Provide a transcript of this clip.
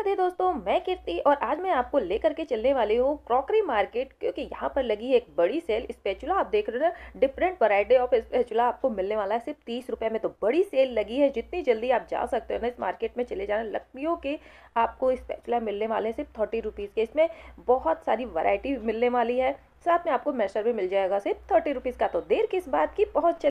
राधे दोस्तों मैं कीर्ति और आज मैं आपको लेकर के चलने वाली हूँ क्रॉकरी मार्केट क्योंकि यहाँ पर लगी है एक बड़ी सेल स्पेचुला आप देख रहे हो ना डिफरेंट वराइटी ऑफ स्पेचुला आपको मिलने वाला है सिर्फ तीस रुपये में तो बड़ी सेल लगी है जितनी जल्दी आप जा सकते हो ना इस मार्केट में चले जाना लकड़ियों के आपको स्पेचुला मिलने वाले हैं सिर्फ थर्टी रुपीज़ के इसमें बहुत सारी वरायटी मिलने वाली है साथ में आपको मैशर भी मिल जाएगा सिर्फ थर्टी रुपीज़ का तो देर किस बात की पहुँच